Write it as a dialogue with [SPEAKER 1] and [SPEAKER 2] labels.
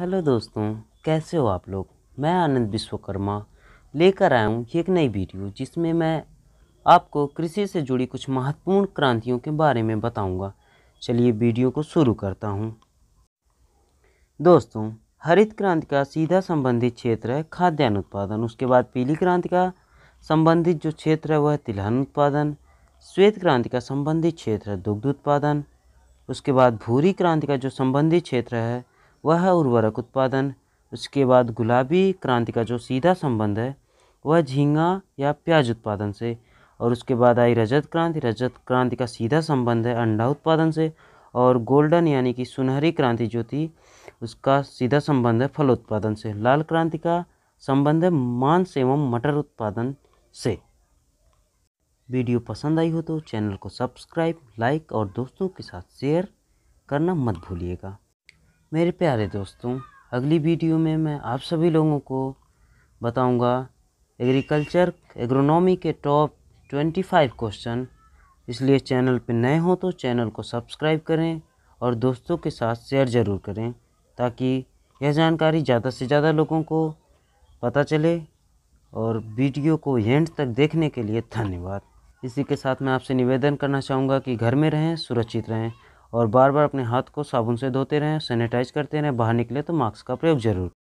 [SPEAKER 1] hello दोस्तों कैसे हो आप लोग मैं आनंद विश्वकर्मा लेकर आया हूँ एक नई वीडियो जिसमें मैं आपको कृषि से जुड़ी कुछ महत्वपूर्ण क्रांतियों के बारे में बताऊंगा चलिए वीडियो को शुरू करता हूँ दोस्तों हरित क्रांति का सीधा संबंधित क्षेत्र है खाद्यान्न उत्पादन उसके बाद पीली क्रांति का संबंधित जो क्षेत्र है वह तिलहन उत्पादन श्वेत क्रांति का संबंधित क्षेत्र है दुग्ध उत्पादन उसके बाद भूरी क्रांति का जो संबंधित क्षेत्र है वह उर्वरक उत्पादन उसके बाद गुलाबी क्रांति का जो सीधा संबंध है वह झींगा या प्याज उत्पादन से और उसके बाद आई रजत क्रांति रजत क्रांति का सीधा संबंध है अंडा उत्पादन से और गोल्डन यानी कि सुनहरी क्रांति जो थी उसका सीधा संबंध है फल उत्पादन से लाल क्रांति का संबंध है मांस एवं मटर उत्पादन से वीडियो पसंद आई हो तो चैनल को सब्सक्राइब लाइक और दोस्तों के साथ शेयर करना मत भूलिएगा मेरे प्यारे दोस्तों अगली वीडियो में मैं आप सभी लोगों को बताऊंगा एग्रीकल्चर एग्रोनॉमी के टॉप 25 क्वेश्चन इसलिए चैनल पर नए हो तो चैनल को सब्सक्राइब करें और दोस्तों के साथ शेयर ज़रूर करें ताकि यह जानकारी ज़्यादा से ज़्यादा लोगों को पता चले और वीडियो को एंड तक देखने के लिए धन्यवाद इसी के साथ मैं आपसे निवेदन करना चाहूँगा कि घर में रहें सुरक्षित रहें और बार बार अपने हाथ को साबुन से धोते रहें सैनिटाइज करते रहें बाहर निकले तो मास्क का प्रयोग ज़रूर